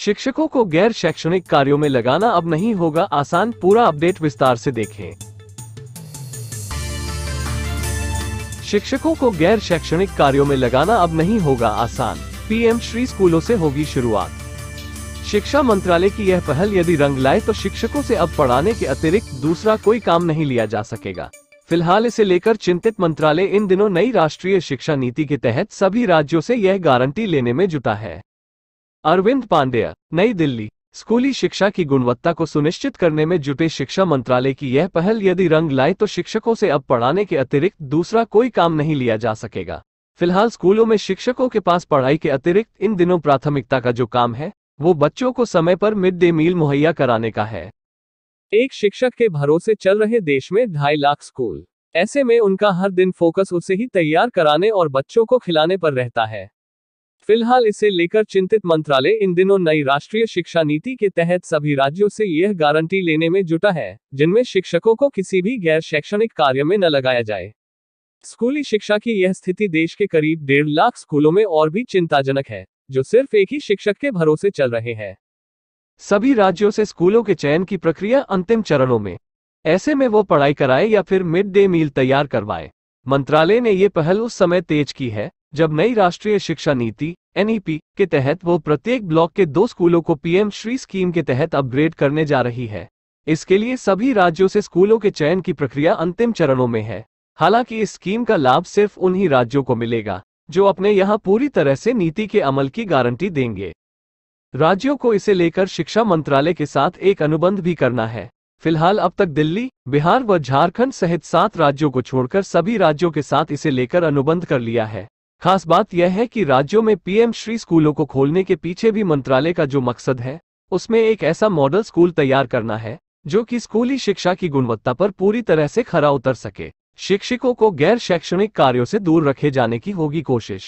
शिक्षकों को गैर शैक्षणिक कार्यों में लगाना अब नहीं होगा आसान पूरा अपडेट विस्तार से देखें शिक्षकों को गैर शैक्षणिक कार्यों में लगाना अब नहीं होगा आसान पीएम श्री स्कूलों से होगी शुरुआत शिक्षा मंत्रालय की यह पहल यदि रंग लाए तो शिक्षकों से अब पढ़ाने के अतिरिक्त दूसरा कोई काम नहीं लिया जा सकेगा फिलहाल इसे लेकर चिंतित मंत्रालय इन दिनों नई राष्ट्रीय शिक्षा नीति के तहत सभी राज्यों से यह गारंटी लेने में जुटा है अरविंद पांडेय नई दिल्ली स्कूली शिक्षा की गुणवत्ता को सुनिश्चित करने में जुटे शिक्षा मंत्रालय की यह पहल यदि रंग लाए तो शिक्षकों से अब पढ़ाने के अतिरिक्त दूसरा कोई काम नहीं लिया जा सकेगा फिलहाल स्कूलों में शिक्षकों के पास पढ़ाई के अतिरिक्त इन दिनों प्राथमिकता का जो काम है वो बच्चों को समय पर मिड डे मील मुहैया कराने का है एक शिक्षक के भरोसे चल रहे देश में ढाई लाख स्कूल ऐसे में उनका हर दिन फोकस उसे ही तैयार कराने और बच्चों को खिलाने पर रहता है फिलहाल इसे लेकर चिंतित मंत्रालय इन दिनों नई राष्ट्रीय शिक्षा नीति के तहत सभी राज्यों से यह गारंटी लेने में जुटा है जिनमें शिक्षकों को किसी भी गैर शैक्षणिक कार्य में न लगाया जाए स्कूली शिक्षा की यह स्थिति देश के करीब डेढ़ लाख स्कूलों में और भी चिंताजनक है जो सिर्फ एक ही शिक्षक के भरोसे चल रहे हैं सभी राज्यों से स्कूलों के चयन की प्रक्रिया अंतिम चरणों में ऐसे में वो पढ़ाई कराए या फिर मिड डे मील तैयार करवाए मंत्रालय ने ये पहल उस समय तेज की है जब नई राष्ट्रीय शिक्षा नीति एनईपी e के तहत वो प्रत्येक ब्लॉक के दो स्कूलों को पीएम श्री स्कीम के तहत अपग्रेड करने जा रही है इसके लिए सभी राज्यों से स्कूलों के चयन की प्रक्रिया अंतिम चरणों में है हालांकि इस स्कीम का लाभ सिर्फ उन्हीं राज्यों को मिलेगा जो अपने यहाँ पूरी तरह से नीति के अमल की गारंटी देंगे राज्यों को इसे लेकर शिक्षा मंत्रालय के साथ एक अनुबंध भी करना है फिलहाल अब तक दिल्ली बिहार व झारखंड सहित सात राज्यों को छोड़कर सभी राज्यों के साथ इसे लेकर अनुबंध कर लिया है खास बात यह है कि राज्यों में पीएम श्री स्कूलों को खोलने के पीछे भी मंत्रालय का जो मकसद है उसमें एक ऐसा मॉडल स्कूल तैयार करना है जो कि स्कूली शिक्षा की गुणवत्ता पर पूरी तरह से खरा उतर सके शिक्षकों को गैर शैक्षणिक कार्यों से दूर रखे जाने की होगी कोशिश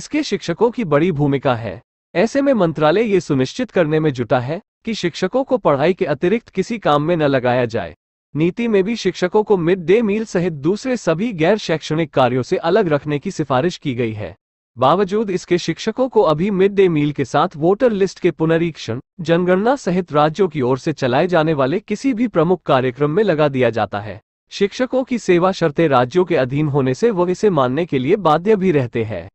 इसके शिक्षकों की बड़ी भूमिका है ऐसे में मंत्रालय ये सुनिश्चित करने में जुटा है कि शिक्षकों को पढ़ाई के अतिरिक्त किसी काम में न लगाया जाए नीति में भी शिक्षकों को मिड डे मील सहित दूसरे सभी गैर शैक्षणिक कार्यों से अलग रखने की सिफारिश की गई है बावजूद इसके शिक्षकों को अभी मिड डे मील के साथ वोटर लिस्ट के पुनरीक्षण जनगणना सहित राज्यों की ओर से चलाए जाने वाले किसी भी प्रमुख कार्यक्रम में लगा दिया जाता है शिक्षकों की सेवा शर्तें राज्यों के अधीन होने से वो इसे मानने के लिए बाध्य भी रहते हैं